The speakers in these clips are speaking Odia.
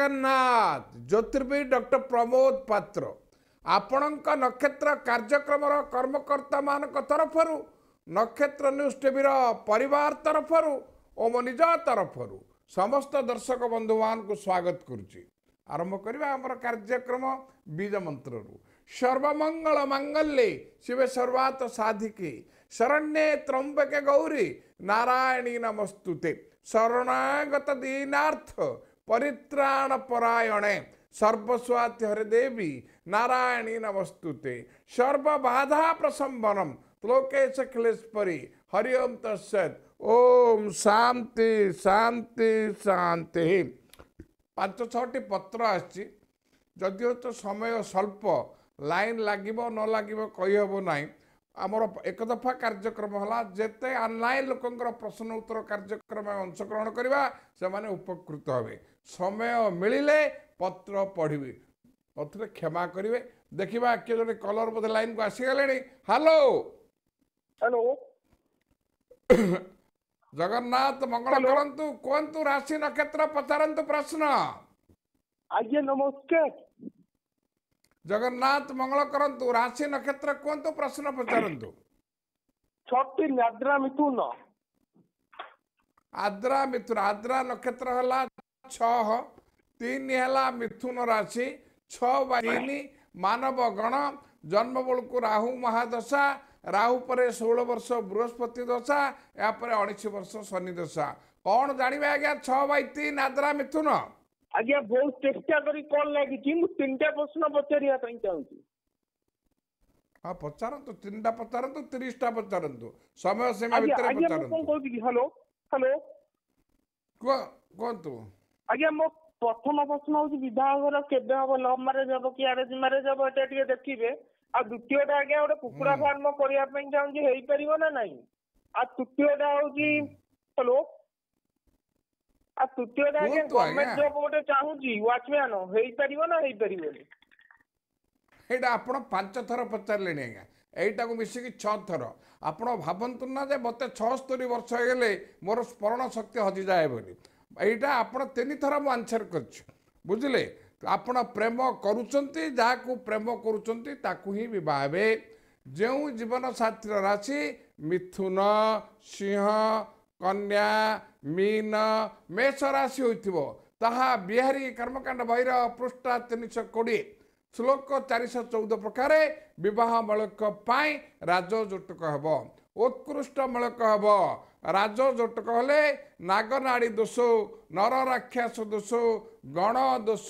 ଜଗନ୍ନାଥ ଜ୍ୟୋତିର୍ବି ଡକ୍ଟର ପ୍ରମୋଦ ପାତ୍ର ଆପଣଙ୍କ ନକ୍ଷତ୍ର କାର୍ଯ୍ୟକ୍ରମର କର୍ମକର୍ତ୍ତାମାନଙ୍କ ତରଫରୁ ନକ୍ଷତ୍ର ନ୍ୟୁଜ୍ ଟିଭିର ପରିବାର ତରଫରୁ ଓ ମୋ ନିଜ ତରଫରୁ ସମସ୍ତ ଦର୍ଶକ ବନ୍ଧୁମାନଙ୍କୁ ସ୍ୱାଗତ କରୁଛି ଆରମ୍ଭ କରିବା ଆମର କାର୍ଯ୍ୟକ୍ରମ ବୀଜ ମନ୍ତ୍ରରୁ ସର୍ବମଙ୍ଗଳ ମାଙ୍ଗଲ୍ୟେ ଶିବେ ସର୍ବାତ ସାଧିକି ଶରଣ୍ୟେ ତ୍ରମ୍ବକେ ଗୌରୀ ନାରାୟଣୀ ନମସ୍ତୁତେ ଶରଣାଗତ ଦିନାର୍ଥ ପରିତ୍ରାଣ ପରାୟଣେ ସର୍ବସ୍ୱାତି ଦେବୀ ନାରାୟଣୀ ନମସ୍ତୁତେ ସର୍ବବାଧା ପ୍ରସମ୍ବନମ ଲୋକେଶ କ୍ଲେଶ୍ୱରି ହରିଓମ୍ ତତ୍ସତ୍ ଓମ୍ ଶାନ୍ତି ଶାନ୍ତି ଶାନ୍ତି ପାଞ୍ଚ ଛଅଟି ପତ୍ର ଆସିଛି ଯଦିଓ ତ ସମୟ ସ୍ୱଳ୍ପ ଲାଇନ୍ ଲାଗିବ ନ ଲାଗିବ କହିହେବ ନାହିଁ ଆମର ଏକ ଦଫା କାର୍ଯ୍ୟକ୍ରମ ହେଲା ଯେତେ ଅନ୍ଲାଇନ୍ ଲୋକଙ୍କର ପ୍ରଶ୍ନ ଉତ୍ତର କାର୍ଯ୍ୟକ୍ରମ ଅଂଶଗ୍ରହଣ କରିବା ସେମାନେ ଉପକୃତ ହେବେ ସମୟ ମିଳିଲେ ପତ୍ର ପଢ଼ିବି ପତ୍ର କ୍ଷମା କରିବେ ଦେଖିବା କିଏ ଜଣେ କଲର ବୋଧେ ଲାଇନକୁ ଆସିଗଲେଣି ହ୍ୟାଲୋ ହ୍ୟାଲୋ ଜଗନ୍ନାଥ ମଙ୍ଗଳ କରନ୍ତୁ କୁହନ୍ତୁ ରାଶି ନକ୍ଷତ୍ର ପଚାରନ୍ତୁ ପ୍ରଶ୍ନ ଆଜ୍ଞା ନମସ୍କାର ଜଗନ୍ନାଥ ମଙ୍ଗଳ କରନ୍ତୁ ରାଶି ନକ୍ଷତ୍ର କୁହନ୍ତୁ ପ୍ରଶ୍ନ ପଚାରନ୍ତୁ ଛଟି ଆଦ୍ରା ମିଥୁନ ଆଦ୍ରା ମିଥୁନ ଆଦ୍ରା ନକ୍ଷତ୍ର ହେଲା ଛଅ ତିନି ହେଲା ମିଥୁନ ରାଶି ଛଅ ବା ତିନି ମାନବ ଗଣ ଜନ୍ମ ବେଳକୁ ରାହୁ ମହାଦଶା ରାହୁ ପରେ ଷୋହଳ ବର୍ଷ ବୃହସ୍ପତି ଦଶା ଏହାପରେ ଅଣିଶ ବର୍ଷ ଶନି ଦଶା କଣ ଜାଣିବେ ଆଜ୍ଞା ଛଅ ମୁଁ ତିନିଟା ହଁ ପଚାରନ୍ତୁ ତିନିଟା ପଚାରନ୍ତୁ ତିରିଶଟା ପଚାରନ୍ତୁ ସମୟ ସୀମା ଭିତରେ ଆଜ୍ଞା ମୋ ପ୍ରଥମ ପ୍ରଶ୍ନ ହଉଛି ବିବାହଘର କେବେ ହବ ଲଭ୍ ମ୍ୟାରେଜ ହବ କି ଆରେଞ୍ଜ ମ୍ୟାରେଜ ହବ ଏଟା ଟିକେ ଦେଖିବେ ଆଉ ଦ୍ଵିତୀୟଟା ଆଜ୍ଞା ଗୋଟେ କୁକୁଡ଼ା ଫାର୍ମ କରିବା ପାଇଁ ଚାହୁଁଛି ହେଇପାରିବ ନା ନାହିଁ ଆଉ ତୃତୀୟଟା ହଉଛି ହ୍ୟାଲୋ ଆଉ ତୃତୀୟଟା ଆଜ୍ଞା ଗଭର୍ଣ୍ଣମେଣ୍ଟ ଜବ୍ ଗୋଟେ ଚାହୁଁଛି ୱାଚମ୍ୟାନ ହେଇପାରିବ ନା ହେଇପାରିବନି ଏଇଟା ଆପଣ ପାଞ୍ଚ ଥର ପଚାରିଲେଣି ଆଜ୍ଞା ଏଇଟାକୁ ମିଶିକି ଛଅ ଥର ଆପଣ ଭାବନ୍ତୁ ନା ଯେ ମୋତେ ଛଅସ୍ତରୀ ବର୍ଷ ହେଇଗଲେ ମୋର ସ୍ମରଣ ଶକ୍ତି ହଜିଯାଏ ବୋଲି ଏଇଟା ଆପଣ ତିନିଥର ମୁଁ ଆନ୍ସର କରିଛି ବୁଝିଲେ ଆପଣ ପ୍ରେମ କରୁଛନ୍ତି ଯାହାକୁ ପ୍ରେମ କରୁଛନ୍ତି ତାକୁ ହିଁ ବିବାହ ହେବେ ଯେଉଁ ଜୀବନ ଜୀବନସାଥୀର ରାଶି ମିଥୁନ ସିଂହ କନ୍ୟା ମୀନ ମେଷ ରାଶି ହୋଇଥିବ ତାହା ବିହାରୀ କର୍ମକାଣ୍ଡ ଭୈର ପୃଷ୍ଠା ତିନିଶହ କୋଡ଼ିଏ ଶ୍ଳୋକ ଚାରିଶହ ଚଉଦ ପ୍ରକାରେ ବିବାହ ମୂଳକ ପାଇଁ ରାଜଯୌତୁକ ହେବ ଉତ୍କୃଷ୍ଟମୂଳକ ହେବ ରାଜ ଜୋଟକ ହେଲେ ନାଗନାଡ଼ି ଦୋଷ ରାକ୍ଷସ ଦୋଷ ଗଣ ଦୋଷ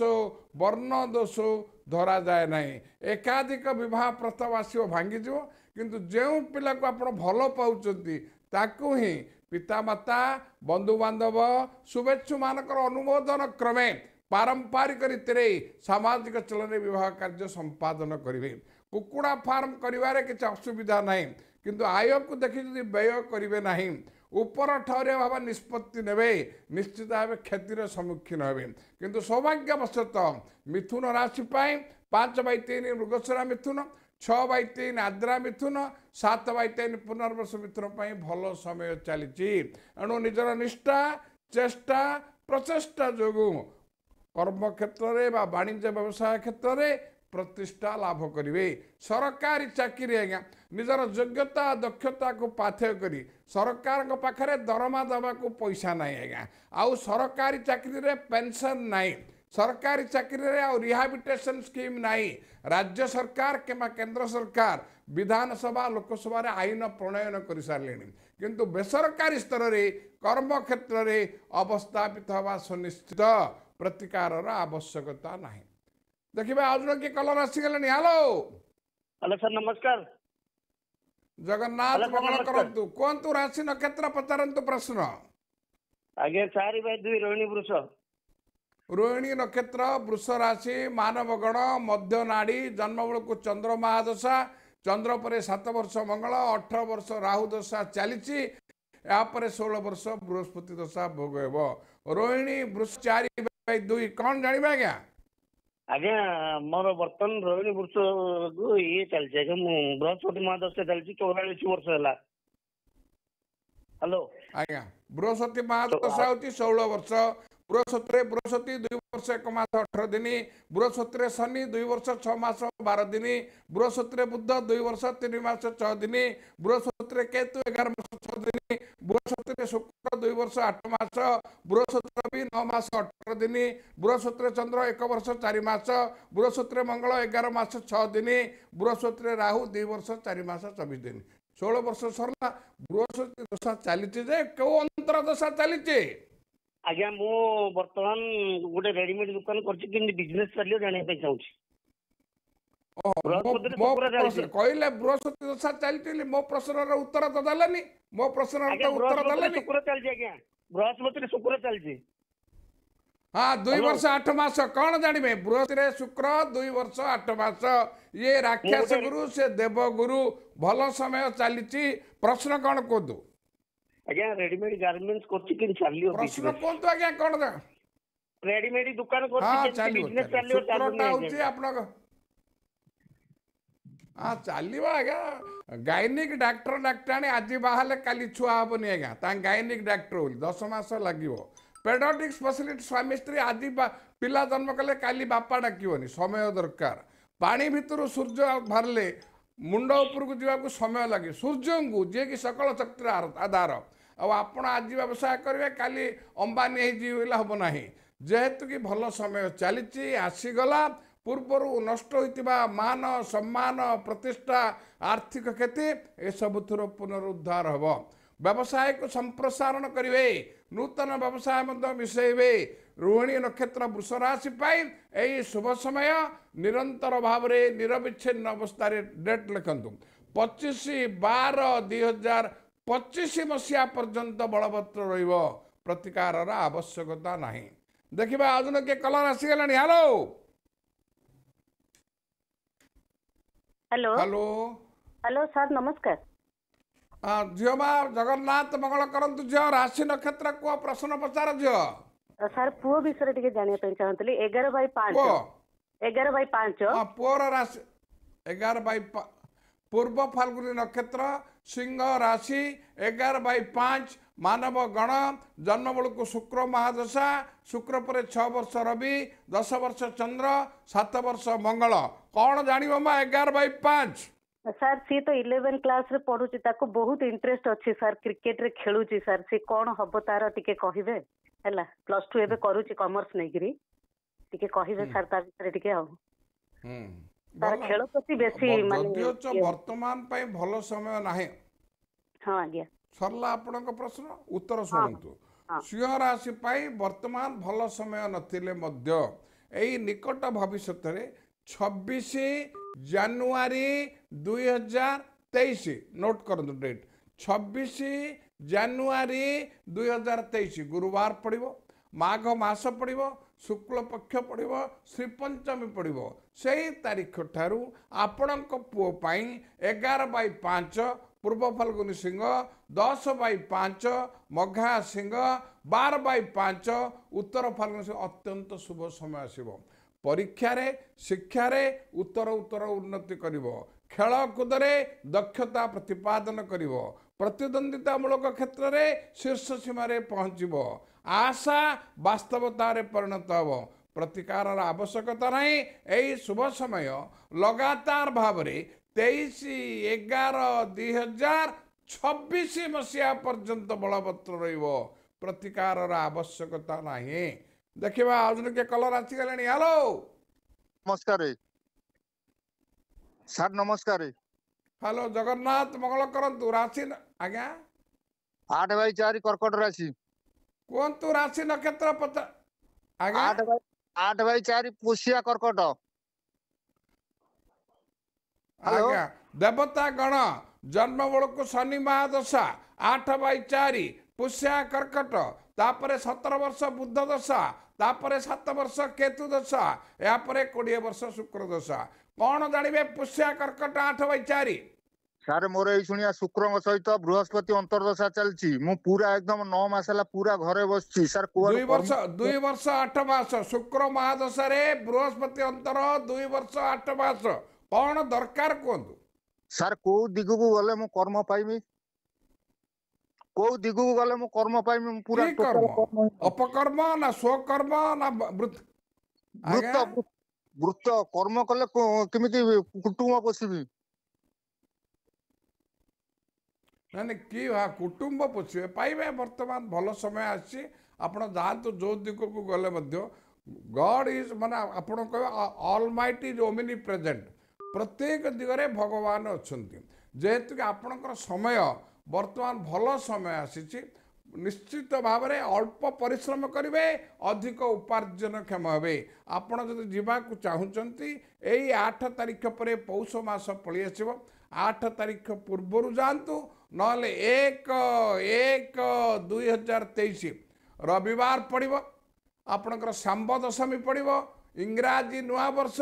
ବର୍ଣ୍ଣ ଦୋଷ ଧରାଯାଏ ନାହିଁ ଏକାଧିକ ବିବାହ ପ୍ରସ୍ତାବ ଆସିବ ଭାଙ୍ଗିଯିବ କିନ୍ତୁ ଯେଉଁ ପିଲାକୁ ଆପଣ ଭଲ ପାଉଛନ୍ତି ତାକୁ ହିଁ ପିତାମାତା ବନ୍ଧୁବାନ୍ଧବ ଶୁଭେଚ୍ଛୁମାନଙ୍କର ଅନୁମୋଦନ କ୍ରମେ ପାରମ୍ପରିକ ରୀତିରେ ସାମାଜିକ ଚଳନରେ ବିବାହ କାର୍ଯ୍ୟ ସମ୍ପାଦନ କରିବେ କୁକୁଡ଼ା ଫାର୍ମ କରିବାରେ କିଛି ଅସୁବିଧା ନାହିଁ କିନ୍ତୁ ଆୟକୁ ଦେଖି ଯଦି ବ୍ୟୟ କରିବେ ନାହିଁ ଉପର ଠରେ ଭାବେ ନିଷ୍ପତ୍ତି ନେବେ ନିଶ୍ଚିତ ଭାବେ କ୍ଷତିର ସମ୍ମୁଖୀନ ହେବେ କିନ୍ତୁ ସୌଭାଗ୍ୟବଶତଃ ମିଥୁନ ରାଶି ପାଇଁ ପାଞ୍ଚ ବାଇ ତିନି ମୃଗସରା ମିଥୁନ ଛଅ ବାଇ ତିନି ଆଦ୍ରା ମିଥୁନ ସାତ ବାଇ ତିନି ପୁନର୍ବର୍ଷ ମିଥୁନ ପାଇଁ ଭଲ ସମୟ ଚାଲିଛି ଏଣୁ ନିଜର ନିଷ୍ଠା ଚେଷ୍ଟା ପ୍ରଚେଷ୍ଟା ଯୋଗୁଁ କର୍ମକ୍ଷେତ୍ରରେ ବା ବାଣିଜ୍ୟ ବ୍ୟବସାୟ କ୍ଷେତ୍ରରେ ପ୍ରତିଷ୍ଠା ଲାଭ କରିବେ ସରକାରୀ ଚାକିରି ଆଜ୍ଞା ନିଜର ଯୋଗ୍ୟତା ଦକ୍ଷତାକୁ ପାଥେୟ କରି ସରକାରଙ୍କ ପାଖରେ ଦରମା ଦେବାକୁ ପଇସା ନାହିଁ ଆଜ୍ଞା ଆଉ ସରକାରୀ ଚାକିରିରେ ପେନ୍ସନ୍ ନାହିଁ ସରକାରୀ ଚାକିରିରେ ଆଉ ରିହାବିଟେସନ୍ ସ୍କିମ୍ ନାହିଁ ରାଜ୍ୟ ସରକାର କିମ୍ବା କେନ୍ଦ୍ର ସରକାର ବିଧାନସଭା ଲୋକସଭାରେ ଆଇନ ପ୍ରଣୟନ କରିସାରିଲେଣି କିନ୍ତୁ ବେସରକାରୀ ସ୍ତରରେ କର୍ମକ୍ଷେତ୍ରରେ ଅବସ୍ଥାପିତ ହେବା ସୁନିଶ୍ଚିତ ପ୍ରତିକାରର ଆବଶ୍ୟକତା ନାହିଁ ଦେଖିବା ଆଉ ଜଣେ କିଏ କଲର ଆସିଗଲେଣି ହ୍ୟାଲୋ ହ୍ୟାଲୋ ସାର୍ ନମସ୍କାର ଜଗନ୍ନାଥ ମଙ୍ଗଳ କରନ୍ତୁ କୁହନ୍ତୁ ରାଶି ନକ୍ଷତ୍ର ପଚାରନ୍ତୁ ପ୍ରଶ୍ନ ରୋହିଣୀ ନକ୍ଷତ୍ର ବୃଷ ରାଶି ମାନବ ଗଣ ମଧ୍ୟ ନାଡି ଜନ୍ମ ବେଳକୁ ଚନ୍ଦ୍ର ମହାଦଶା ଚନ୍ଦ୍ର ପରେ ସାତ ବର୍ଷ ମଙ୍ଗଳ ଅଠର ବର୍ଷ ରାହୁ ଦଶା ଚାଲିଛି ଏହା ପରେ ଷୋହଳ ବର୍ଷ ବୃହସ୍ପତି ଦଶା ଭୋଗ ହେବ ରୋହିଣୀ ବୃଷ ଚାରି ବାଇ ଦୁଇ କ'ଣ ଜାଣିବେ ଆଜ୍ଞା ଆଜ୍ଞା ମୋର ବର୍ତ୍ତମାନ ରୋହିଣୀ ବୃକ୍ଷକୁ ଇଏ ଚାଲିଛି ଆଜ୍ଞା ମୁଁ ବୃହସ୍ପତି ମହାଦଶା ଚାଲିଛି ଚଉରାଳିଶ ବର୍ଷ ହେଲା ହ୍ୟାଲୋ ଆଜ୍ଞା ବୃହସ୍ପତି ମହାଦଶା ହେଉଛି ଷୋହଳ ବର୍ଷ ବୃହସ୍ପତିରେ ବୃହସ୍ପତି ଦୁଇ ବର୍ଷ ଏକ ମାସ ଅଠର ଦିନ ବୃହସ୍ପତିରେ ଶନି ଦୁଇ ବର୍ଷ ଛଅ ମାସ ବାର ଦିନ ବୃହସ୍ପତିରେ ବୁଦ୍ଧ ଦୁଇ ବର୍ଷ ତିନି ମାସ ଛଅ ଦିନ ବୃହସ୍ପତିରେ କେତୁ ଏଗାର ମାସ ଛଅ ଦିନ ବୃହସ୍ପତିରେ ଶୁକ୍ର ଦୁଇ ବର୍ଷ ଆଠ ମାସ ବୃହସ୍ପତି ରବି ନଅ ମାସ ଅଠର ଦିନ ବୃହସ୍ପତିରେ ଚନ୍ଦ୍ର ଏକ ବର୍ଷ ଚାରି ମାସ ବୃହସ୍ପତିରେ ମଙ୍ଗଳ ଏଗାର ମାସ ଛଅ ଦିନ ବୃହସ୍ପତିରେ ରାହୁ ଦୁଇ ବର୍ଷ ଚାରି ମାସ ଚବିଶ ଦିନ ଷୋହଳ ବର୍ଷ ସରିଲା ବୃହସ୍ପତି ଦଶା ଚାଲିଛି ଯେ କେଉଁ ଅନ୍ତର ଦଶା ଚାଲିଛି ଆଜ୍ଞା ମୁଁ ବର୍ତ୍ତମାନ ଗୋଟେ ରେଡିମେଡ୍ ଦୋକାନ କରିଛି କେମିତି ବିଜନେସ୍ ଚାଲିବ ଜାଣିବା ପାଇଁ ଚାହୁଁଛି କହିଲେ ବୃହସ୍ପତି ଦଶା ଚାଲିଥିଲି ମୋ ପ୍ରଶ୍ନର ଉତ୍ତର ତ ଦେଲେନି ମୋ ପ୍ରଶ୍ନର ଉତ୍ତର ଦେଲେନି ଶୁକ୍ର ଚାଲିଛି ଆଜ୍ଞା ବୃହସ୍ପତିରେ ଶୁକ୍ର ଚାଲିଛି ହଁ ଦୁଇ ବର୍ଷ ଆଠ ମାସ କଣ ଜାଣିବେ ବୃହସ୍ପତିରେ ଶୁକ୍ର ଦୁଇ ବର୍ଷ ଆଠ ମାସ ଇଏ ରାକ୍ଷସ ଗୁରୁ ସେ ଦେବଗୁରୁ ଭଲ ସମୟ ଚାଲିଛି ପ୍ରଶ୍ନ କଣ କୁହନ୍ତୁ ଆଜ୍ଞା ରେଡିମେଡ୍ ଗାର୍ମେଣ୍ଟସ୍ କରୁଛି କିନ୍ତୁ ଚାଲିବ ପ୍ରଶ୍ନ କୁହନ୍ତୁ ଆଜ୍ଞା କ'ଣ ରେଡିମେଡ୍ ଦୋକାନ କରୁଛି ବିଜନେସ୍ ଚାଲିବ ହଉଛି ଆପଣଙ୍କ ହଁ ଚାଲିବ ଆଜ୍ଞା ଗାଇନିକ୍ ଡାକ୍ତର ଡାକ୍ତରାଣୀ ଆଜି ବାହାରିଲେ କାଲି ଛୁଆ ହେବନି ଆଜ୍ଞା ତାଙ୍କ ଗାଇନିକ୍ ଡାକ୍ତର ବୋଲି ଦଶ ମାସ ଲାଗିବ ପେଡୋଟିକ୍ ସ୍ପେଶାଲିଷ୍ଟ ସ୍ୱାମୀ ସ୍ତ୍ରୀ ଆଜି ପିଲା ଜନ୍ମ କଲେ କାଲି ବାପା ଡାକିବନି ସମୟ ଦରକାର ପାଣି ଭିତରୁ ସୂର୍ଯ୍ୟ ବାହାରିଲେ ମୁଣ୍ଡ ଉପରକୁ ଯିବାକୁ ସମୟ ଲାଗେ ସୂର୍ଯ୍ୟଙ୍କୁ ଯିଏକି ସକଳ ଶକ୍ତିର ଆଧାର ଆଉ ଆପଣ ଆଜି ବ୍ୟବସାୟ କରିବେ କାଲି ଅମ୍ବାନୀ ହେଇଯିବ ବୋଲି ହେବ ନାହିଁ ଯେହେତୁ କି ଭଲ ସମୟ ଚାଲିଛି ଆସିଗଲା ପୂର୍ବରୁ ନଷ୍ଟ ହୋଇଥିବା ମାନ ସମ୍ମାନ ପ୍ରତିଷ୍ଠା ଆର୍ଥିକ କ୍ଷତି ଏସବୁଥିରୁ ପୁନରୁଦ୍ଧାର ହେବ ବ୍ୟବସାୟକୁ ସମ୍ପ୍ରସାରଣ କରିବେ ନୂତନ ବ୍ୟବସାୟ ମଧ୍ୟ ମିଶାଇବେ ରୋହିଣୀ ନକ୍ଷତ୍ର ବୃଷ ରାଶି ପାଇଁ ଏହି ଶୁଭ ସମୟ ନିରନ୍ତର ଭାବରେ ନିରବିଚ୍ଛିନ୍ନ ଅବସ୍ଥାରେ ଡେଟ୍ ଲେଖନ୍ତୁ ପଚିଶ ବାର ଦୁଇ ହଜାର ପଚିଶ ମସିହା ପର୍ଯ୍ୟନ୍ତ ବଳବତ୍ତର ରହିବ ପ୍ରତିକାରର ଆବଶ୍ୟକତା ନାହିଁ ଦେଖିବା ଅର୍ଜୁନ କିଏ କଲର ଆସିଗଲାଣି hello hello hello hello sir ନମସ୍କାର ଝିଅ ମା ଜଗନ୍ନାଥ ମଙ୍ଗଳ କରନ୍ତୁ ଝିଅ ରାଶି ନକ୍ଷତ୍ର କୁହ ପ୍ରଶ୍ନ ପଚାର ଝିଅ ସାର୍ ପୁଅ ବିଷୟରେ ଟିକେ ଜାଣିବା ପାଇଁ ଚାହୁଁଥିଲି ଏଗାର ବାଇ ପାଞ୍ଚ ଏଗାର ବାଇ ପାଞ୍ଚ ପୁଅର ରାଶି ଏଗାର ବାଇ ପୂର୍ବ ଫାଲ୍ଗୁନି ନକ୍ଷତ୍ର ସିଂହ ରାଶି ଏଗାର ବାଇ ପାଞ୍ଚ ମାନବ ଗଣ ଜନ୍ମବେଳକୁ ଶୁକ୍ର ମହାଦଶା ଶୁକ୍ର ପରେ ଛଅ ବର୍ଷ ରବି ଦଶ ବର୍ଷ ଚନ୍ଦ୍ର ସାତ ବର୍ଷ ମଙ୍ଗଳ କଣ ଜାଣିବ ମା ଏଗାର ବାଇ ପାଞ୍ଚ ସାର୍ ସିଏ ତ ଇଲେଭେନ୍ କ୍ଲାସରେ ପଢୁଛି ତାକୁ ବହୁତ ଇଣ୍ଟରେଷ୍ଟ ଅଛି ସାର୍ କ୍ରିକେଟରେ ଖେଳୁଛି ସାର୍ ସିଏ କଣ ହବ ତାର ଟିକେ କହିବେ ହେଲା ପ୍ଲସ ଟୁ ଏବେ କରୁଛି କମର୍ସ ନେଇକିରି ଟିକେ କହିବେ ସାର୍ ତା ଭିତରେ ଟିକେ ଆଉ ତାର ଖେଳ ପ୍ରତି ବେଶୀ ମାନେ ବର୍ତ୍ତମାନ ପାଇଁ ଭଲ ସମୟ ନାହିଁ ହଁ ଆଜ୍ଞା ସରିଲା ଆପଣଙ୍କ ପ୍ରଶ୍ନ ଉତ୍ତର ଶୁଣନ୍ତୁ ସିଂହ ରାଶି ପାଇଁ ବର୍ତ୍ତମାନ ଭଲ ସମୟ ନଥିଲେ ମଧ୍ୟ ଏଇ ନିକଟ ଭବିଷ୍ୟତରେ ଛବିଶ ଜାନୁଆରୀ ଦୁଇ ହଜାର ତେଇଶ ନୋଟ୍ କରନ୍ତୁ ଡେଟ୍ ଛବିଶ ଜାନୁଆରୀ ଦୁଇ ହଜାର ତେଇଶ ଗୁରୁବାର ପଡ଼ିବ ମାଘ ମାସ ପଡ଼ିବ ଶୁକ୍ଳପକ୍ଷ ପଡ଼ିବ ଶ୍ରୀପଞ୍ଚମୀ ପଡ଼ିବ ସେହି ତାରିଖ ଠାରୁ ଆପଣଙ୍କ ପୁଅ ପାଇଁ ଏଗାର ବାଇ ପାଞ୍ଚ ପୂର୍ବ ଫାଲ୍ଗୁନି ସିଂହ ଦଶ ବାଇ ପାଞ୍ଚ ମଘା ସିଂହ ବାର ବାଇ ପାଞ୍ଚ ଉତ୍ତର ଫାଲ୍ଗୁନି ସିଂହ ଅତ୍ୟନ୍ତ ଶୁଭ ସମୟ ଆସିବ ପରୀକ୍ଷାରେ ଶିକ୍ଷାରେ ଉତ୍ତର ଉତ୍ତର ଉନ୍ନତି କରିବ ଖେଳକୁଦରେ ଦକ୍ଷତା ପ୍ରତିପାଦନ କରିବ ପ୍ରତିଦ୍ୱନ୍ଦ୍ୱିତାମୂଳକ କ୍ଷେତ୍ରରେ ଶୀର୍ଷ ସୀମାରେ ପହଞ୍ଚିବ ଆଶା ବାସ୍ତବତାରେ ପରିଣତ ହେବ ପ୍ରତିକାରର ଆବଶ୍ୟକତା ନାହିଁ ଏହି ଶୁଭ ସମୟ ଲଗାତାର ଭାବରେ ତେଇଶ ଏଗାର ଦୁଇ ହଜାର ଛବିଶ ମସିହା ପର୍ଯ୍ୟନ୍ତ ବଳବତ୍ର ରହିବ ପ୍ରତିକାରର ଆବଶ୍ୟକତା ନାହିଁ ଦେଖିବା ଆଉ ଜଣେ କିଏ କଲର୍ ଆସିଗଲେଣି ହ୍ୟାଲୋ ନମସ୍କାର ସାର୍ ନମସ୍କାର ହ୍ୟାଲୋ ଜଗନ୍ନାଥ ମଙ୍ଗଳ କରନ୍ତୁ ରାଶି ନା देवता गण जन्म बल को शनि महादशा आठ बाई चार पुषिया कर्कट तापर सतर वर्ष बुद्ध दशा तापर सत वर्ष केतु दशा यापर कोड़े वर्ष शुक्र दशा कौन जानवे पुषिया कर्कट आठ बाई चारी? ସାର୍ ମୋର ଏଇ ଶୁଣିଆ ଶୁକ୍ରଙ୍କ ସହିତ ବୃହସ୍ପତି ଅନ୍ତର୍ଦଶା ଚାଲିଛି ମୁଁ ପୁରା ଏକଦମ ନଅ ମାସ ହେଲା ପୁରା ଘରେ ବସିଛି ସାର୍ ଦୁଇ ବର୍ଷ ଦୁଇ ବର୍ଷ ଆଠ ମାସ ଶୁକ୍ର ମହାଦଶାରେ ବୃହସ୍ପତି ଅନ୍ତର ଦୁଇ ବର୍ଷ ଆଠ ମାସ କଣ ଦରକାର କୁହନ୍ତୁ ସାର୍ କୋଉ ଦିଗକୁ ଗଲେ ମୁଁ କର୍ମ ପାଇବି କୋଉ ଦିଗକୁ ଗଲେ ମୁଁ କର୍ମ ପାଇବି ମୁଁ ପୁରା କର୍ମ ଅପକର୍ମ ନା ସ୍ୱକର୍ମ ନା ବୃତ୍ତ ବୃତ୍ତ କର୍ମ କଲେ କେମିତି କୁଟୁମ୍ବ ପୋଷିବି ନାଇଁ କି କୁଟୁମ୍ବ ପୋଷିବେ ପାଇବେ ବର୍ତ୍ତମାନ ଭଲ ସମୟ ଆସିଛି ଆପଣ ଯାଆନ୍ତୁ ଯେଉଁ ଦିଗକୁ ଗଲେ ମଧ୍ୟ ଗଡ଼ ଇଜ୍ ମାନେ ଆପଣ କହିବେ almighty is omnipresent ପ୍ରତ୍ୟେକ ଦିଗରେ ଭଗବାନ ଅଛନ୍ତି ଯେହେତୁକି ଆପଣଙ୍କର ସମୟ ବର୍ତ୍ତମାନ ଭଲ ସମୟ ଆସିଛି ନିଶ୍ଚିତ ଭାବରେ ଅଳ୍ପ ପରିଶ୍ରମ କରିବେ ଅଧିକ ଉପାର୍ଜନକ୍ଷମ ହେବେ ଆପଣ ଯଦି ଯିବାକୁ ଚାହୁଁଛନ୍ତି ଏଇ ଆଠ ତାରିଖ ପରେ ପୌଷ ମାସ ପଳିଆସିବ ଆଠ ତାରିଖ ପୂର୍ବରୁ ଯାଆନ୍ତୁ ନହେଲେ ଏକ ଏକ ଦୁଇ ହଜାର ତେଇଶ ରବିବାର ପଡ଼ିବ ଆପଣଙ୍କର ଶାମ୍ବ ଦଶମୀ ପଡ଼ିବ ଇଂରାଜୀ ନୂଆବର୍ଷ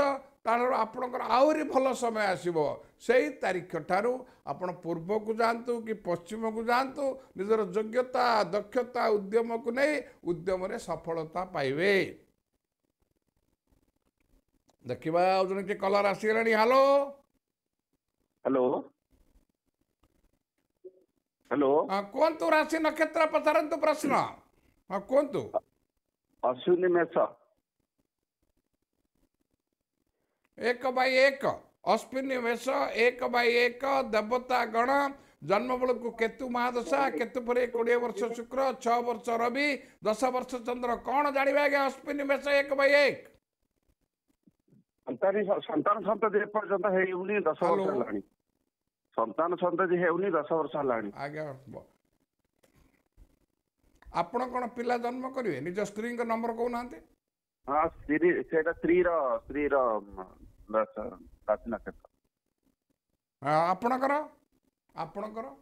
ତାଠାରୁ ଆପଣଙ୍କର ଆହୁରି ଭଲ ସମୟ ଆସିବ ସେଇ ତାରିଖଠାରୁ ଆପଣ ପୂର୍ବକୁ ଯାଆନ୍ତୁ କି ପଶ୍ଚିମକୁ ଯାଆନ୍ତୁ ନିଜର ଯୋଗ୍ୟତା ଦକ୍ଷତା ଉଦ୍ୟମକୁ ନେଇ ଉଦ୍ୟମରେ ସଫଳତା ପାଇବେ ଦେଖିବା ଆଉ ଜଣେ କିଏ କଲର୍ ଆସିଗଲାଣି ହ୍ୟାଲୋ ହ୍ୟାଲୋ हेलो कौन तो ಹಲೋ ಕುವಂತು ರಾಶಿ ನಕ್ಷತ್ರ ಪಸರಂತು कौन तो अश्विनी ಮೇಷ एक बाय एक अश्विनी मेष एक बाय एक देवता गण जन्म को केतु महादशा केतु पर कोड़े वर्ष शुक्र छ वर्ष रवि दस वर्ष चंद्र कौन जानवे आज अश्विनी मेष एक बाय एक संतान संतान संतति एपर्यंत हे दस वर्ष ସନ୍ତାନ ସନ୍ତତି ହେଉନି ଦଶ ବର୍ଷ ହେଲାଣି ଆଜ୍ଞା ଆପଣ କ'ଣ ପିଲା ଜନ୍ମ କରିବେ ନିଜ ସ୍ତ୍ରୀଙ୍କ ନମ୍ବର କହୁନାହାନ୍ତି ହଁ ସ୍ତ୍ରୀ ସେଇଟା ସ୍ତ୍ରୀର ସ୍ତ୍ରୀର ରାଶି ନକ୍ଷତ୍ର ଆପଣଙ୍କର ଆପଣଙ୍କର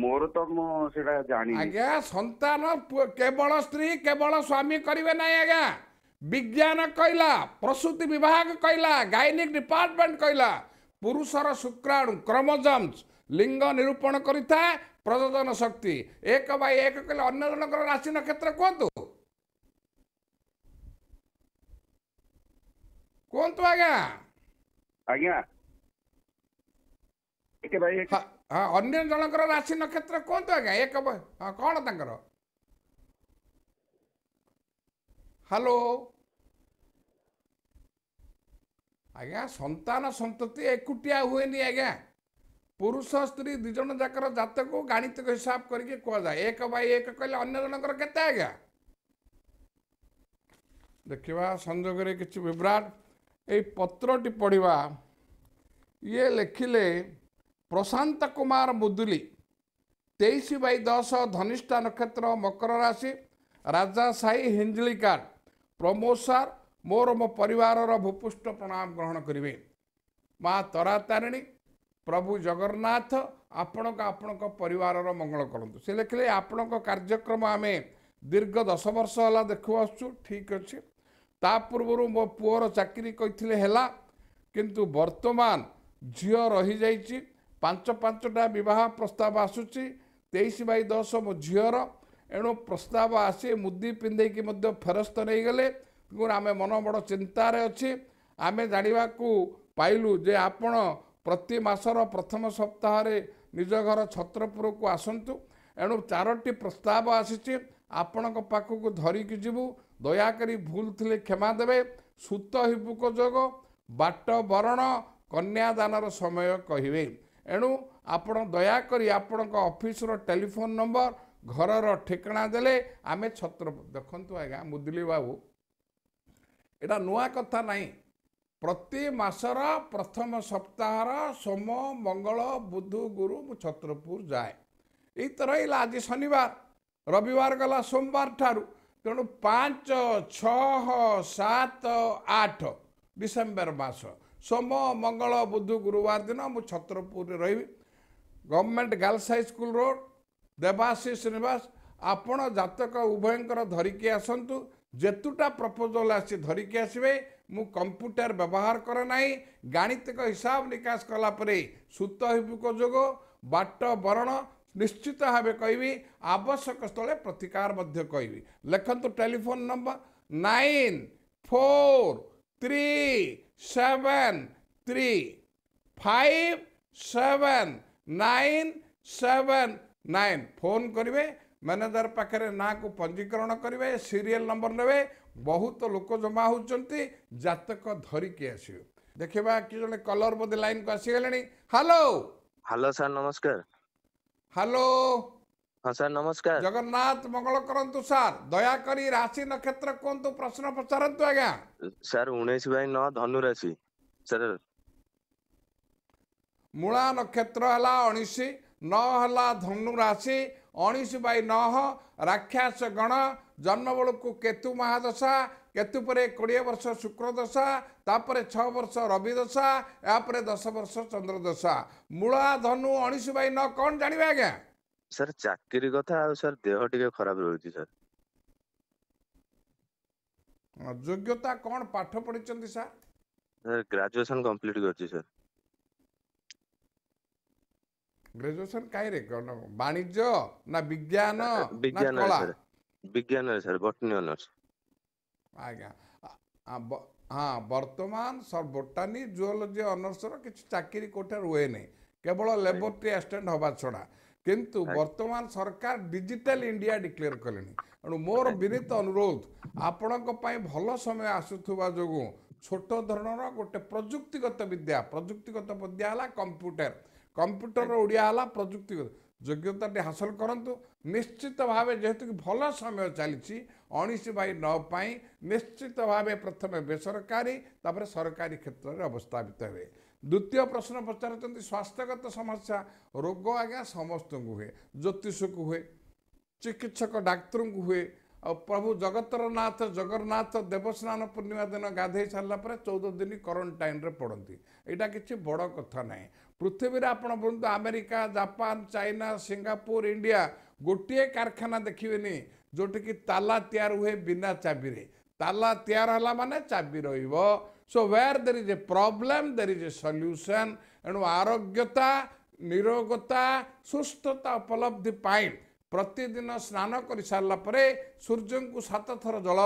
ମୋର ତ ମୁଁ ସେଇଟା ଜାଣି ଆଜ୍ଞା ସନ୍ତାନ କେବଳ ସ୍ତ୍ରୀ କେବଳ ସ୍ୱାମୀ କରିବେ ନାହିଁ ଆଜ୍ଞା ବିଜ୍ଞାନ କହିଲା ପ୍ରସୂତି ବିଭାଗ କହିଲା ଗାଇନିକ ଡିପାର୍ଟମେଣ୍ଟ କହିଲା ପୁରୁଷର ଶୁକ୍ରାଣୁ କ୍ରୋମୋଜମ୍ସ ଲିଙ୍ଗ ନିରୂପଣ କରିଥାଏ ପ୍ରଯୋଜନ ଶକ୍ତି ଏକ ବାଇ ଏକ କହିଲେ ଅନ୍ୟ ଜଣଙ୍କର ରାଶି ନକ୍ଷତ୍ର କୁହନ୍ତୁ କୁହନ୍ତୁ ଆଜ୍ଞା ଆଜ୍ଞା ହଁ ଅନ୍ୟ ଜଣଙ୍କର ରାଶି ନକ୍ଷତ୍ର କୁହନ୍ତୁ ଆଜ୍ଞା ଏକ ହଁ କ'ଣ ତାଙ୍କର ହ୍ୟାଲୋ आज्ञा सतान सतती एकुटिया हुए नहीं आज्ञा पुरुष स्त्री दिज जाकर जत को गाणितिक हिसाब करके कह जाए एक बै एक कह अगर के देखा संजोग किट यत्री पढ़वा ये लिखिले प्रशांत कुमार मुदुली तेईस बै दस धनिष्ठा नक्षत्र मकर राशि राजा साई हिंजली कार्ड प्रमोद सार ମୋର ମୋ ପରିବାରର ଭୂପୃଷ୍ଟ ପ୍ରଣାମ ଗ୍ରହଣ କରିବେ ମା ତରାତାରିଣୀ ପ୍ରଭୁ ଜଗନ୍ନାଥ ଆପଣଙ୍କ ଆପଣଙ୍କ ପରିବାରର ମଙ୍ଗଳ କରନ୍ତୁ ସେ ଲେଖିଲେ ଆପଣଙ୍କ କାର୍ଯ୍ୟକ୍ରମ ଆମେ ଦୀର୍ଘ ଦଶ ବର୍ଷ ହେଲା ଦେଖୁଆସୁଛୁ ଠିକ୍ ଅଛି ତା ପୂର୍ବରୁ ମୋ ପୁଅର ଚାକିରି କହିଥିଲେ ହେଲା କିନ୍ତୁ ବର୍ତ୍ତମାନ ଝିଅ ରହିଯାଇଛି ପାଞ୍ଚ ପାଞ୍ଚଟା ବିବାହ ପ୍ରସ୍ତାବ ଆସୁଛି ତେଇଶ ବାଇ ଦଶ ମୋ ଝିଅର ଏଣୁ ପ୍ରସ୍ତାବ ଆସି ମୁଦି ପିନ୍ଧେଇକି ମଧ୍ୟ ଫେରସ୍ତ ନେଇଗଲେ ତେଣୁ ଆମେ ମନ ବଡ଼ ଚିନ୍ତାରେ ଅଛି ଆମେ ଜାଣିବାକୁ ପାଇଲୁ ଯେ ଆପଣ ପ୍ରତି ମାସର ପ୍ରଥମ ସପ୍ତାହରେ ନିଜ ଘର ଛତ୍ରପୁରକୁ ଆସନ୍ତୁ ଏଣୁ ଚାରୋଟି ପ୍ରସ୍ତାବ ଆସିଛି ଆପଣଙ୍କ ପାଖକୁ ଧରିକି ଯିବୁ ଦୟାକରି ଭୁଲ ଥିଲେ କ୍ଷମା ଦେବେ ସୁତ ହିପୁକ ଯୋଗ ବାଟ ବରଣ କନ୍ୟାଦାନର ସମୟ କହିବେ ଏଣୁ ଆପଣ ଦୟାକରି ଆପଣଙ୍କ ଅଫିସର ଟେଲିଫୋନ୍ ନମ୍ବର ଘରର ଠିକଣା ଦେଲେ ଆମେ ଛତ୍ର ଦେଖନ୍ତୁ ଆଜ୍ଞା ମୁଦୁଲି ବାବୁ ଏଇଟା ନୂଆ କଥା ନାହିଁ ପ୍ରତି ମାସର ପ୍ରଥମ ସପ୍ତାହର ସୋମ ମଙ୍ଗଳ ବୁଧ ଗୁରୁ ମୁଁ ଛତ୍ରପୁର ଯାଏ ଏଇତେ ରହିଲା ଆଜି ଶନିବାର ରବିବାର ଗଲା ସୋମବାର ଠାରୁ ତେଣୁ ପାଞ୍ଚ ଛଅ ସାତ ଆଠ ଡିସେମ୍ବର ମାସ ସୋମ ମଙ୍ଗଳ ବୁଧ ଗୁରୁବାର ଦିନ ମୁଁ ଛତ୍ରପୁରରେ ରହିବି government girls high school road Debashish Nivas ଆପଣ ଜାତକ ଉଭୟଙ୍କର ଧରିକି ଆସନ୍ତୁ ଯେତେଟା ପ୍ରପୋଜାଲ୍ ଆସିଛି ଧରିକି ଆସିବେ ମୁଁ କମ୍ପ୍ୟୁଟର ବ୍ୟବହାର କରେ ନାହିଁ ଗାଣିତିକ ହିସାବ ନିକାଶ କଲାପରେ ସୂତ ହିପୁକ ଯୋଗ ବାଟ ବରଣ ନିଶ୍ଚିତ ଭାବେ କହିବି ଆବଶ୍ୟକ ସ୍ଥଳେ ପ୍ରତିକାର ମଧ୍ୟ କହିବି ଲେଖନ୍ତୁ telephone number nine four three seven three five seven nine seven nine phone କରିବେ ମ୍ୟାନେଜର ପାଖରେ ନାଁକୁ ପଞ୍ଜୀକରଣ କରିବେ ସିରିଏଲ ନମ୍ବର ନେବେ ବହୁତ ଲୋକ ଜମା ହେଉଛନ୍ତି ଜାତକ ଧରିକି ଆସିବେ ଦେଖିବା କି ଜଣେ କଲର ବୋଧେ ଲାଇନକୁ ଆସିଗଲେଣି ହ୍ୟାଲୋ ହ୍ୟାଲୋ ସାର୍ ନମସ୍କାର ହ୍ୟାଲୋ ହଁ ସାର୍ ନମସ୍କାର ଜଗନ୍ନାଥ ମଙ୍ଗଳ କରନ୍ତୁ ସାର୍ ଦୟାକରି ରାଶି ନକ୍ଷତ୍ର କୁହନ୍ତୁ ପ୍ରଶ୍ନ ପଚାରନ୍ତୁ ଆଜ୍ଞା ସାର୍ ଉଣେଇଶ ବାଇ ନଅ ଧନୁ ରାଶି ସାର୍ ମୂଳା ନକ୍ଷତ୍ର ହେଲା ଉଣେଇଶ ନଅ ହେଲା ଧନୁ ରାଶି ଉଣେଇଶ ବାଇ ନହ ରାକ୍ଷାସ ଗଣ ଜନ୍ମବେଳକୁ କେତୁ ମହାଦଶା କେତୁ ପରେ କୋଡ଼ିଏ ବର୍ଷ ଶୁକ୍ର ଦଶା ତାପରେ ଛଅ ବର୍ଷ ରବି ଦଶା ଏହାପରେ ଦଶ ବର୍ଷ ଚନ୍ଦ୍ର ଦଶା ମୂଳା ଧନୁ ଉଣେଇଶ ବାଇ ନଅ କଣ ଜାଣିବେ ଆଜ୍ଞା ସାର୍ ଚାକିରି କଥା ଆଉ ସାର୍ ଦେହ ଟିକେ ଖରାପ ରହୁଛି ସାର୍ ଯୋଗ୍ୟତା କଣ ପାଠ ପଢିଛନ୍ତି ସାର୍ ଗ୍ରାଜୁଏସନ କମ୍ପ୍ଲିଟ କରିଛି ସାର୍ ଗ୍ରାଜୁଏସନ୍ କାହିଁରେ କ'ଣ ବାଣିଜ୍ୟ ନା ବିଜ୍ଞାନ ବିଜ୍ଞାନ ସାର୍ ବିଜ୍ଞାନରେ ସାର୍ ବଟନି ଅନର୍ସ ଆଜ୍ଞା ହଁ ବର୍ତ୍ତମାନ ସାର୍ ବୋଟାନି ଜୁଓଲୋଜି ଅନର୍ସର କିଛି ଚାକିରି କୋଠା ରୁହେନି କେବଳ ଲେବୋରେଟୋରୀ ଆସିଷ୍ଟାଣ୍ଟ ହେବା ଛଡ଼ା କିନ୍ତୁ ବର୍ତ୍ତମାନ ସରକାର ଡିଜିଟାଲ ଇଣ୍ଡିଆ ଡିକ୍ଲେୟାର କଲେଣି ତେଣୁ ମୋର ବିନୀତ ଅନୁରୋଧ ଆପଣଙ୍କ ପାଇଁ ଭଲ ସମୟ ଆସୁଥିବା ଯୋଗୁଁ ଛୋଟ ଧରଣର ଗୋଟେ ପ୍ରଯୁକ୍ତିଗତ ବିଦ୍ୟା ପ୍ରଯୁକ୍ତିଗତ ବିଦ୍ୟା ହେଲା କମ୍ପ୍ୟୁଟର କମ୍ପ୍ୟୁଟର ଓଡ଼ିଆ ହେଲା ପ୍ରଯୁକ୍ତି ଯୋଗ୍ୟତାଟି ହାସଲ କରନ୍ତୁ ନିଶ୍ଚିତ ଭାବେ ଯେହେତୁକି ଭଲ ସମୟ ଚାଲିଛି ଉଣେଇଶ ବାଇ ନଅ ପାଇଁ ନିଶ୍ଚିତ ଭାବେ ପ୍ରଥମେ ବେସରକାରୀ ତାପରେ ସରକାରୀ କ୍ଷେତ୍ରରେ ଅବସ୍ଥାପିତ ହେବେ ଦ୍ୱିତୀୟ ପ୍ରଶ୍ନ ପଚାରୁଛନ୍ତି ସ୍ୱାସ୍ଥ୍ୟଗତ ସମସ୍ୟା ରୋଗ ଆଜ୍ଞା ସମସ୍ତଙ୍କୁ ହୁଏ ଜ୍ୟୋତିଷକୁ ହୁଏ ଚିକିତ୍ସକ ଡାକ୍ତରଙ୍କୁ ହୁଏ ଆଉ ପ୍ରଭୁ ଜଗତର ନାଥ ଜଗନ୍ନାଥ ଦେବସ୍ନାନ ପୂର୍ଣ୍ଣିମା ଦିନ ଗାଧୋଇ ସାରିଲା ପରେ ଚଉଦ ଦିନ କ୍ୱାରେଣ୍ଟାଇନ୍ରେ ପଡ଼ନ୍ତି ଏଇଟା କିଛି ବଡ଼ କଥା ନାହିଁ ପୃଥିବୀରେ ଆପଣ ବୁଝନ୍ତୁ America Japan China Singapore India ଗୋଟିଏ କାରଖାନା ଦେଖିବେନି ଯେଉଁଠିକି ତାଲା ତିଆରି ହୁଏ ବିନା ଚାବିରେ ତାଲା ତିଆରି ହେଲା ମାନେ ଚାବି ରହିବ so where there is a problem there is a solution ଏଣୁ ଆରୋଗ୍ୟତା ନିରୋଗତା ସୁସ୍ଥତା ଉପଲବ୍ଧି ପାଇଁ ପ୍ରତିଦିନ ସ୍ନାନ କରିସାରିଲା ପରେ ସୂର୍ଯ୍ୟଙ୍କୁ ସାତ ଥର ଜଳ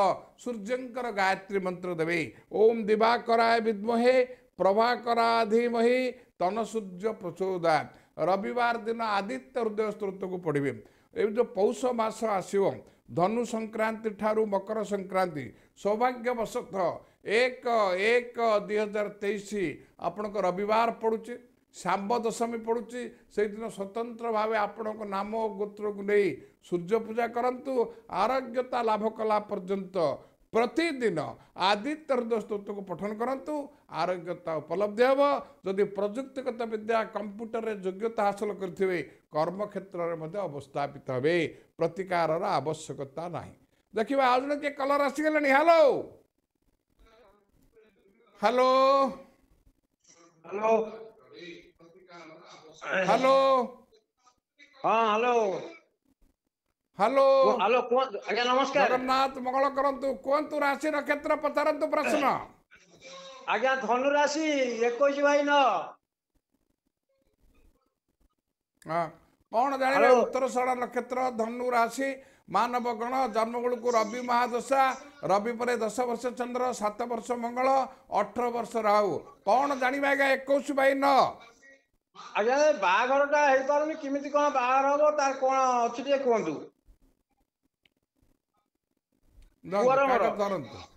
ସୂର୍ଯ୍ୟଙ୍କର ଗାୟତ୍ରୀ ମନ୍ତ୍ର ଦେବେ ଓମ୍ ଦିବା ଦିବାକରାୟ ବିଦ୍ମହେ ପ୍ରଭାକରାଧିମହେ ସୂର୍ଯ୍ୟ ପ୍ରଚୋଦା ରବିବାର ଦିନ ଆଦିତ୍ୟ ହୃଦୟ ସ୍ତ୍ରୋତକୁ ପଢ଼ିବେ ଏ ଯେଉଁ ପୌଷ ମାସ ଆସିବ ଧନୁ ସଂକ୍ରାନ୍ତି ଠାରୁ ମକର ସଂକ୍ରାନ୍ତି ସୌଭାଗ୍ୟବଶତଃ ଏକ ଏକ ଦୁଇ ହଜାର ତେଇଶ ଆପଣଙ୍କ ରବିବାର ପଡ଼ୁଛି ଶ୍ୟାମ୍ବ ଦଶମୀ ପଡ଼ୁଛି ସେଇଦିନ ସ୍ୱତନ୍ତ୍ର ଭାବେ ଆପଣଙ୍କ ନାମ ଗୋତ୍ରକୁ ନେଇ ସୂର୍ଯ୍ୟ ପୂଜା କରନ୍ତୁ ଆରୋଗ୍ୟତା ଲାଭ କଲା ପର୍ଯ୍ୟନ୍ତ ପ୍ରତିଦିନ ଆଦିତ୍ୟ ହୃଦୟ ସ୍ତୋତ୍ରକୁ ପଠନ କରନ୍ତୁ ଆରୋଗ୍ୟତା ଉପଲବ୍ଧି ହେବ ଯଦି ପ୍ରଯୁକ୍ତିଗତ ବିଦ୍ୟା କମ୍ପ୍ୟୁଟରରେ ଯୋଗ୍ୟତା ହାସଲ କରିଥିବେ କର୍ମକ୍ଷେତ୍ରରେ ମଧ୍ୟ ଅବସ୍ଥାପିତ ହେବେ ପ୍ରତିକାରର ଆବଶ୍ୟକତା ନାହିଁ ଦେଖିବା ଆଉ ଜଣେ କିଏ କଲର୍ ଆସିଗଲେଣି ହ୍ୟାଲୋ ହ୍ୟାଲୋ ହ୍ୟାଲୋ ହ୍ୟାଲୋ ହଁ ହ୍ୟାଲୋ ହ୍ୟାଲୋ ହ୍ୟାଲୋ କୁହନ୍ତୁ ଆଜ୍ଞା ନମସ୍କାର ଜଗନ୍ନାଥ ମଙ୍ଗଳ କରନ୍ତୁ କୁହନ୍ତୁ ରାଶି ନକ୍ଷତ୍ର ପଚାରନ୍ତୁ ପ୍ରଶ୍ନ ଆଜ୍ଞା ଧନୁ ରାଶି ଏକୋଇଶ ଭାଇ ନ କଣ ଜାଣିବେ ଉତ୍ତର ଷଡ଼ ନକ୍ଷତ୍ର ଧନୁ ରାଶି ମାନବ ଗଣ ଜନ୍ମଗୁଡ଼ିକୁ ରବି ମହାଦଶା ରବି ପରେ ଦଶ ବର୍ଷ ଚନ୍ଦ୍ର ସାତ ବର୍ଷ ମଙ୍ଗଳ ଅଠର ବର୍ଷ ରାହୁ କଣ ଜାଣିବେ ଆଜ୍ଞା ଏକୋଇଶ ଭାଇ ନ ଆଜ୍ଞା ବାହାଘରଟା ହେଇପାରୁନି କେମିତି କଣ ବାହାଘର ହବ ତାର କଣ ଅଛି ଟିକେ କୁହନ୍ତୁ ଧରନ୍ତୁ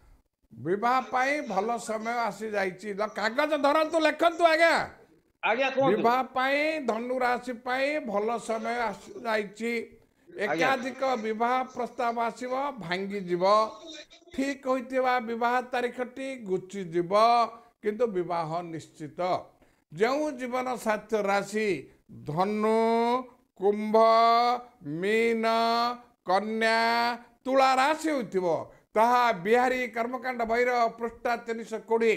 ବିବାହ ପାଇଁ ଭଲ ସମୟ ଆସି ଯାଇଛି କାଗଜ ଧରନ୍ତୁ ଲେଖନ୍ତୁ ଆଜ୍ଞା ବିବାହ ପାଇଁ ଧନୁରାଶି ପାଇଁ ଭଲ ସମୟ ଆସି ଯାଇଛି ଏକାଧିକ ବିବାହ ପ୍ରସ୍ତାବ ଆସିବ ଭାଙ୍ଗିଯିବ ଠିକ ହୋଇଥିବା ବିବାହ ତାରିଖଟି ଘୁଚିଯିବ କିନ୍ତୁ ବିବାହ ନିଶ୍ଚିତ ଯେଉଁ ଜୀବନ ସାଥ୍ୟ ରାଶି ଧନୁ କୁମ୍ଭ ମିନ କନ୍ୟା तुल बिहारी हुर्मकाण्ड भैर पृष्ठ तिनश कि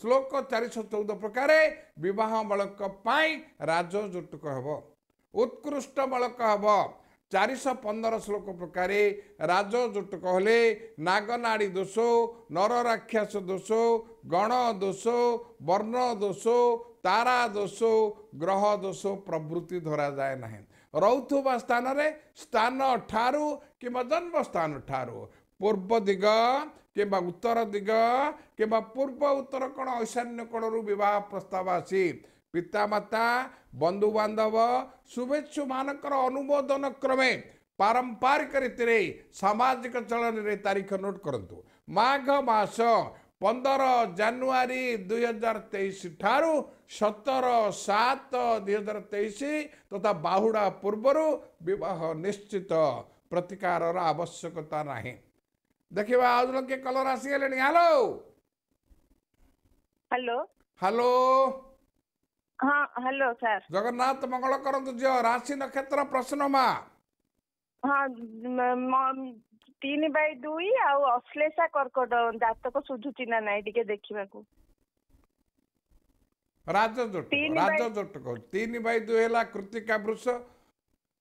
श्लोक चारश चौध प्रकार विवाह मूलकै राजोटुक हे उत्कृष्ट मूलक हे चारि पन्ध्र श्लोक प्रकार राजोटुकले ननाडी दोष राक्षस दोष गण दोष वर्ण दोष तारा दोष ग्रह दोष धरा धराए न ରହୁଥିବା ସ୍ଥାନରେ ସ୍ଥାନ ଠାରୁ କିମ୍ବା ଜନ୍ମସ୍ଥାନ ଠାରୁ ପୂର୍ବ ଦିଗ କିମ୍ବା ଉତ୍ତର ଦିଗ କିମ୍ବା ପୂର୍ବ ଉତ୍ତର କୋଣ ଐଶାନ୍ୟ କୋଣରୁ ବିବାହ ପ୍ରସ୍ତାବ ଆସି ପିତାମାତା ବନ୍ଧୁବାନ୍ଧବ ଶୁଭେଚ୍ଛୁମାନଙ୍କର ଅନୁମୋଦନ କ୍ରମେ ପାରମ୍ପରିକ ରୀତିରେ ସାମାଜିକ ଚଳନରେ ତାରିଖ ନୋଟ୍ କରନ୍ତୁ ମାଘ ମାସ ପନ୍ଦର ଜାନୁଆରୀ ଦୁଇହଜାର ତେଇଶ ଠାରୁ ସତର ସାତ ଦୁଇହଜାର ତେଇଶ ତଥା ବାହୁଡ଼ା ପୂର୍ବରୁ ବିବାହ ନିଶ୍ଚିତ ପ୍ରତିକାରର ଆବଶ୍ୟକତା ନାହିଁ ଦେଖିବା ଆଉ ଜଣ କିଏ କଲର ଆସିଗଲେଣି ହ୍ୟାଲୋ ହ୍ୟାଲୋ ହ୍ୟାଲୋ ଜଗନ୍ନାଥ ମଙ୍ଗଳ କରନ୍ତୁ ଝିଅ ରାଶି ନକ୍ଷତ୍ର ପ୍ରଶ୍ନ ମା ତିନି ବାଇ ଦୁଇ ଆଉ ଅଶ୍ଳେଷା କର୍କଟ ଜାତକ ସୁଝୁଛି ନା ନାଇଁ ଟିକେ ଦେଖିବାକୁ ତିନି ବାଇ ଦୁଇ ହେଲା କୃତିକା ବୃଷ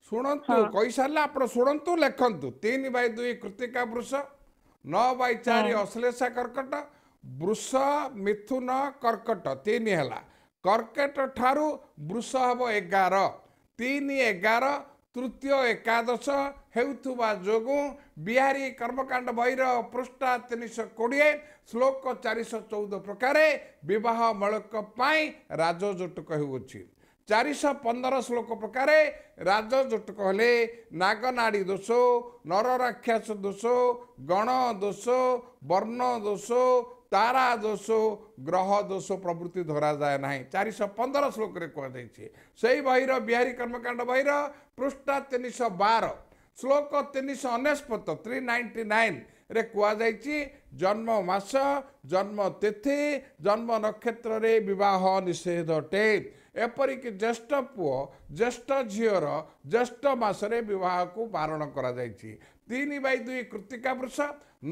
ଶୁଣନ୍ତୁ କହିସାରିଲେ ଆପଣ ଶୁଣନ୍ତୁ ଲେଖନ୍ତୁ ତିନି ବାଇ ଦୁଇ କୃତିକା ବୃଷ ନଅ ବାଇ ଚାରି ଅଶ୍ଳେଷା କର୍କଟ ବୃଷ ମିଥୁନ କର୍କଟ ତିନି ହେଲା କର୍କଟ ଠାରୁ ବୃଷ ହବ ଏଗାର ତିନି ଏଗାର ତୃତୀୟ ଏକାଦଶ ହେଉଥିବା ଯୋଗୁଁ ବିହାରୀ କର୍ମକାଣ୍ଡ ବହିର ପୃଷ୍ଠା ତିନିଶହ କୋଡ଼ିଏ ଶ୍ଳୋକ ଚାରିଶହ ଚଉଦ ପ୍ରକାରେ ବିବାହ ମଳକ ପାଇଁ ରାଜଯୌତୁକ ହେଉଅଛି ଚାରିଶହ ପନ୍ଦର ଶ୍ଳୋକ ପ୍ରକାରେ ରାଜଯୌତୁକ ହେଲେ ନାଗନାଡ଼ି ଦୋଷ ନରରାକ୍ଷାସ ଦୋଷ ଗଣ ଦୋଷ ବର୍ଣ୍ଣ ଦୋଷ তারা দোষ গ্রহ দোষ প্রভৃতি ধরা যায় না চারিশ পনের শ্লোকরে কুয়াছে সেই বহির বিহারি কর্মকাণ্ড বহির পৃষ্ঠা তিনশ বার শ্লোক তিনশ অনেস্পত থ্রি নাইটি নাইন ରେ କୁହାଯାଇଛି ଜନ୍ମ ମାସ ଜନ୍ମ ତିଥି ଜନ୍ମ ନକ୍ଷତ୍ରରେ ବିବାହ ନିଷେଧଟେ ଏପରିକି ଜ୍ୟେଷ୍ଠ ପୁଅ ଜ୍ୟେଷ୍ଠ ଝିଅର ଜ୍ୟେଷ୍ଠ ମାସରେ ବିବାହକୁ ବାରଣ କରାଯାଇଛି ତିନି ବାଇ ଦୁଇ କୃତ୍ତିକା ବୃଷ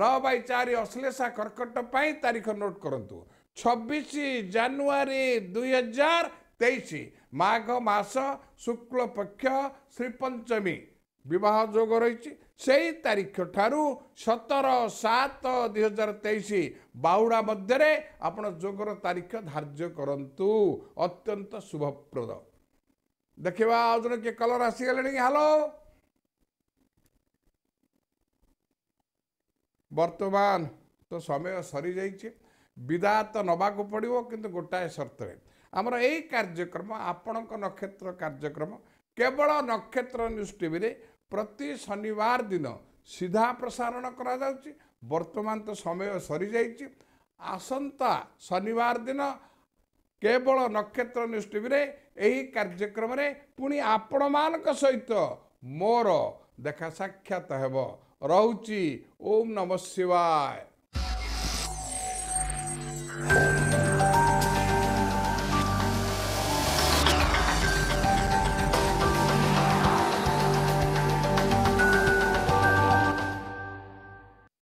ନଅ ବାଇ ଚାରି ଅଶ୍ଲେଷା କର୍କଟ ପାଇଁ ତାରିଖ ନୋଟ୍ କରନ୍ତୁ ଛବିଶ ଜାନୁଆରୀ ଦୁଇହଜାର ତେଇଶ ମାଘ ମାସ ଶୁକ୍ଳ ପକ୍ଷ ଶ୍ରୀପଞ୍ଚମୀ ବିବାହ ଯୋଗ ରହିଛି ସେହି ତାରିଖ ଠାରୁ ସତର ସାତ ଦୁଇହଜାର ତେଇଶ ବାହୁଡ଼ା ମଧ୍ୟରେ ଆପଣ ଯୋଗର ତାରିଖ ଧାର୍ଯ୍ୟ କରନ୍ତୁ ଅତ୍ୟନ୍ତ ଶୁଭପ୍ରଦ ଦେଖିବା ଆଉ ଜଣେ କିଏ କଲର୍ ଆସିଗଲେଣି ହ୍ୟାଲୋ ବର୍ତ୍ତମାନ ତ ସମୟ ସରିଯାଇଛି ବିଦା ତ ନେବାକୁ ପଡ଼ିବ କିନ୍ତୁ ଗୋଟାଏ ସର୍ତ୍ତରେ ଆମର ଏହି କାର୍ଯ୍ୟକ୍ରମ ଆପଣଙ୍କ ନକ୍ଷତ୍ର କାର୍ଯ୍ୟକ୍ରମ କେବଳ ନକ୍ଷତ୍ର ନ୍ୟୁଜ୍ ଟିଭିରେ ପ୍ରତି ଶନିବାର ଦିନ ସିଧା ପ୍ରସାରଣ କରାଯାଉଛି ବର୍ତ୍ତମାନ ତ ସମୟ ସରିଯାଇଛି ଆସନ୍ତା ଶନିବାର ଦିନ କେବଳ ନକ୍ଷତ୍ର ନ୍ୟୁଜ୍ ଟିଭିରେ ଏହି କାର୍ଯ୍ୟକ୍ରମରେ ପୁଣି ଆପଣମାନଙ୍କ ସହିତ ମୋର ଦେଖା ସାକ୍ଷାତ ହେବ रहुचि ओम नमः शिवाय